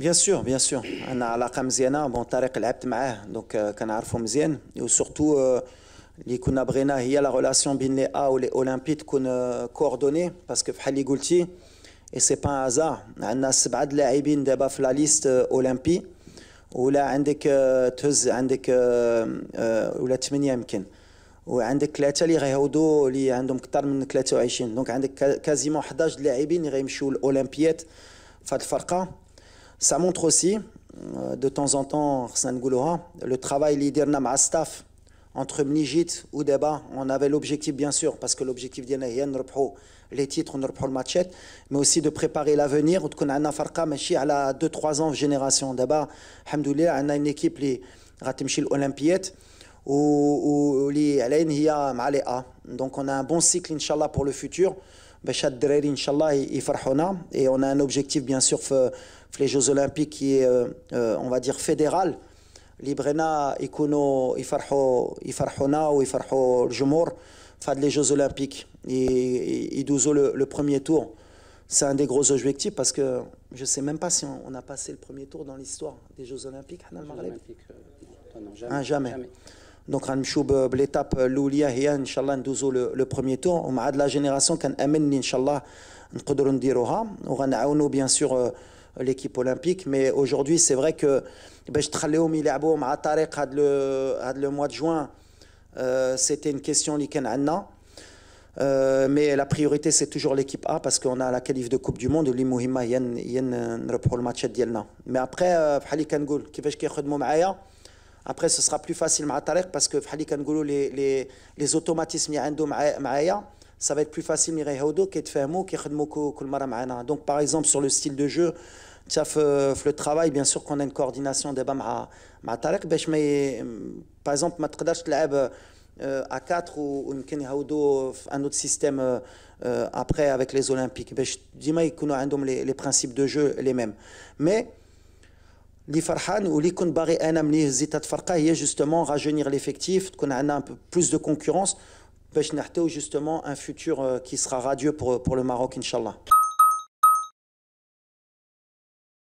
بيان سور بيان سور عندنا علاقه مزيانه بون طريق لعبت معاه دونك آه، كنعرفو مزيان وسورتو آه، اللي كنا بغينا هي لا ريلاسيون بين لي ا ولي اولمبي تكون كوردوني آه، باسكو بحال اللي قلتي اي سي با هازار عندنا سبعه اللاعبين دابا في لا ليست اولمبي ولا عندك تهز عندك ولا ثمانيه يمكن وعندك ثلاثه اللي غيهودوا اللي عندهم اكثر من 23 دونك عندك كازيمون 11 لاعبين اللي غيمشيو للاولمبيات في هذه الفرقه Ça montre aussi, euh, de temps en temps, le travail l'Idirnam à staff entre Mnijit ou Deba. on avait l'objectif bien sûr, parce que l'objectif les titres, on reprend le machette, mais aussi de préparer l'avenir, on a un farqa, mais à la 2-3 ans génération. D'abord, alhamdoulilah, on a une équipe qui a va l'Olympiette, ou qui A. Donc on a un bon cycle, Inch'Allah, pour le futur. Bachat ben, Dreri, inshallah il Et on a un objectif, bien sûr, les Jeux Olympiques qui est, euh, on va dire, fédéral. librena ou يفرحوا يفرحونا ويفرحوا الجمهور les Jeux Olympiques جوز il يدوزوا le premier tour C'est un des gros objectifs parce que je sais même pas si on, a passé le premier tour dans l'histoire des Jeux Olympiques. Euh, jamais. Ah, donc, on va faire l'étape où il y a le premier tour. On va la génération qui est amenée, on va dire ça. On va faire bien sûr euh, l'équipe olympique. Mais aujourd'hui, c'est vrai que ben, je vais vous dire que je vais vous dire le mois de juin, euh, c'était une question qui est à Mais la priorité, c'est toujours l'équipe A parce qu'on a la qualif de Coupe du Monde où les gens sont en train de faire Mais après, je vais vous dire que je vais après, ce sera plus facile avec parce que les, les, les automatismes ça va être plus facile Donc, par exemple, sur le style de jeu, euh, le travail, bien sûr qu'on a une coordination des Tarek, mais euh, par exemple, euh, à 4 ou un autre système après avec les Olympiques. Je dis les principes de jeu les mêmes. Mais Li Farhan ou li kun bari ana mli zitat farqa est justement rajeunir l'effectif, qu'on a un peu plus de concurrence, باش justement un futur euh, qui sera radieux pour, euh, pour le Maroc, Inch'Allah.